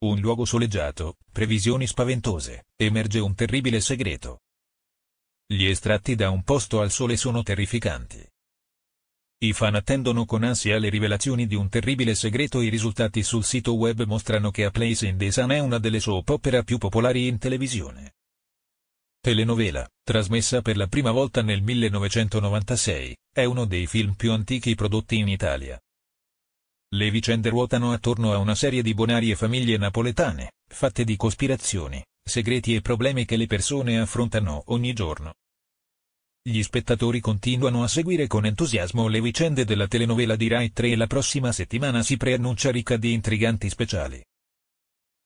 Un luogo soleggiato, previsioni spaventose, emerge un terribile segreto. Gli estratti da un posto al sole sono terrificanti. I fan attendono con ansia le rivelazioni di un terribile segreto e i risultati sul sito web mostrano che A Place in the Sun è una delle soap opera più popolari in televisione. Telenovela, trasmessa per la prima volta nel 1996, è uno dei film più antichi prodotti in Italia. Le vicende ruotano attorno a una serie di bonarie famiglie napoletane, fatte di cospirazioni, segreti e problemi che le persone affrontano ogni giorno. Gli spettatori continuano a seguire con entusiasmo le vicende della telenovela di Rai 3 e la prossima settimana si preannuncia ricca di intriganti speciali.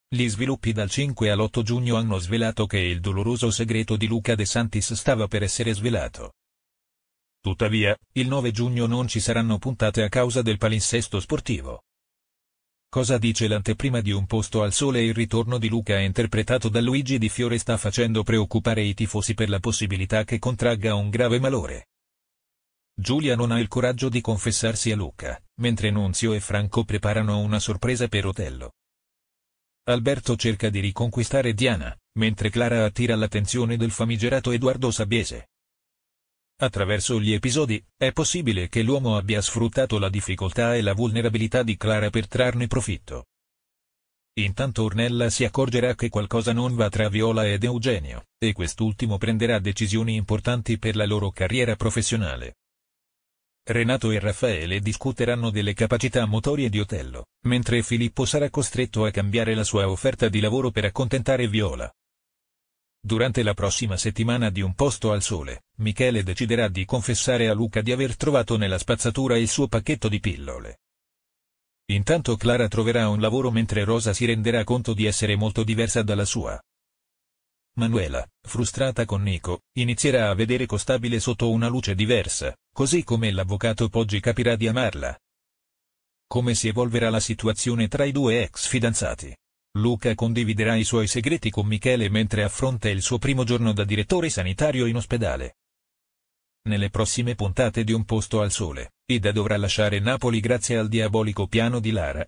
Gli sviluppi dal 5 all'8 giugno hanno svelato che il doloroso segreto di Luca De Santis stava per essere svelato. Tuttavia, il 9 giugno non ci saranno puntate a causa del palinsesto sportivo. Cosa dice l'anteprima di Un posto al sole e il ritorno di Luca interpretato da Luigi Di Fiore sta facendo preoccupare i tifosi per la possibilità che contragga un grave malore. Giulia non ha il coraggio di confessarsi a Luca, mentre Nunzio e Franco preparano una sorpresa per Otello. Alberto cerca di riconquistare Diana, mentre Clara attira l'attenzione del famigerato Edoardo Sabiese. Attraverso gli episodi, è possibile che l'uomo abbia sfruttato la difficoltà e la vulnerabilità di Clara per trarne profitto. Intanto Ornella si accorgerà che qualcosa non va tra Viola ed Eugenio, e quest'ultimo prenderà decisioni importanti per la loro carriera professionale. Renato e Raffaele discuteranno delle capacità motorie di Otello, mentre Filippo sarà costretto a cambiare la sua offerta di lavoro per accontentare Viola. Durante la prossima settimana di Un posto al sole, Michele deciderà di confessare a Luca di aver trovato nella spazzatura il suo pacchetto di pillole. Intanto Clara troverà un lavoro mentre Rosa si renderà conto di essere molto diversa dalla sua. Manuela, frustrata con Nico, inizierà a vedere Costabile sotto una luce diversa, così come l'avvocato Poggi capirà di amarla. Come si evolverà la situazione tra i due ex fidanzati? Luca condividerà i suoi segreti con Michele mentre affronta il suo primo giorno da direttore sanitario in ospedale. Nelle prossime puntate di Un posto al sole, Ida dovrà lasciare Napoli grazie al diabolico piano di Lara.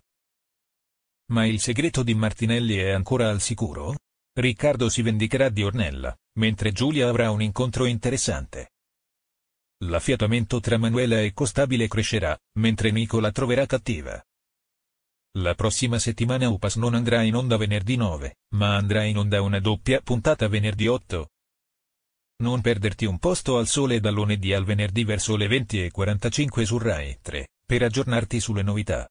Ma il segreto di Martinelli è ancora al sicuro? Riccardo si vendicherà di Ornella, mentre Giulia avrà un incontro interessante. L'affiatamento tra Manuela e Costabile crescerà, mentre Nicola troverà cattiva. La prossima settimana Upas non andrà in onda venerdì 9, ma andrà in onda una doppia puntata venerdì 8. Non perderti un posto al sole dal lunedì al venerdì verso le 20.45 su Rai 3, per aggiornarti sulle novità.